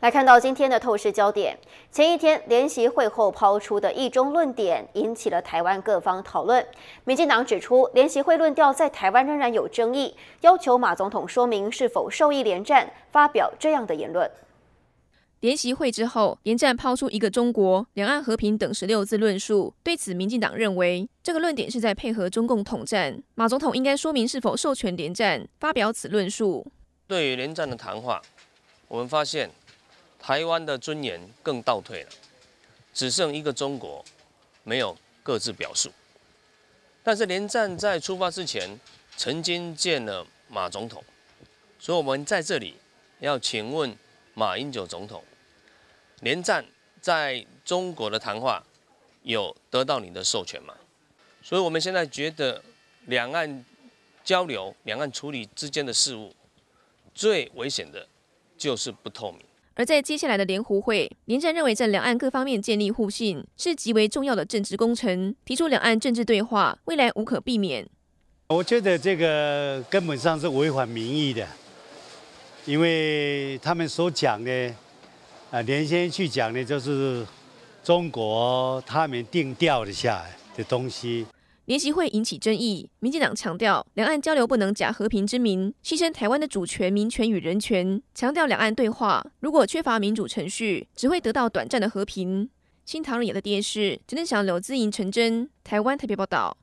来看到今天的透视焦点，前一天联席会后抛出的一中论点引起了台湾各方讨论。民进党指出，联席会论调在台湾仍然有争议，要求马总统说明是否受益连战发表这样的言论。联席会之后，连战抛出一个中国、两岸和平等十六字论述，对此民进党认为这个论点是在配合中共统战，马总统应该说明是否授权连战发表此论述。对于连战的谈话，我们发现。台湾的尊严更倒退了，只剩一个中国，没有各自表述。但是连战在出发之前曾经见了马总统，所以我们在这里要请问马英九总统，连战在中国的谈话有得到你的授权吗？所以我们现在觉得两岸交流、两岸处理之间的事物，最危险的就是不透明。而在接下来的联湖会，连战认为在两岸各方面建立互信是极为重要的政治工程，提出两岸政治对话未来无可避免。我觉得这个根本上是违反民意的，因为他们所讲的，啊，连先生去讲的就是中国他们定调了下来的东西。联席会引起争议，民进党强调两岸交流不能假和平之名牺牲台湾的主权、民权与人权，强调两岸对话如果缺乏民主程序，只会得到短暂的和平。新唐人也的电视只能想柳自营成真。台湾特别报道。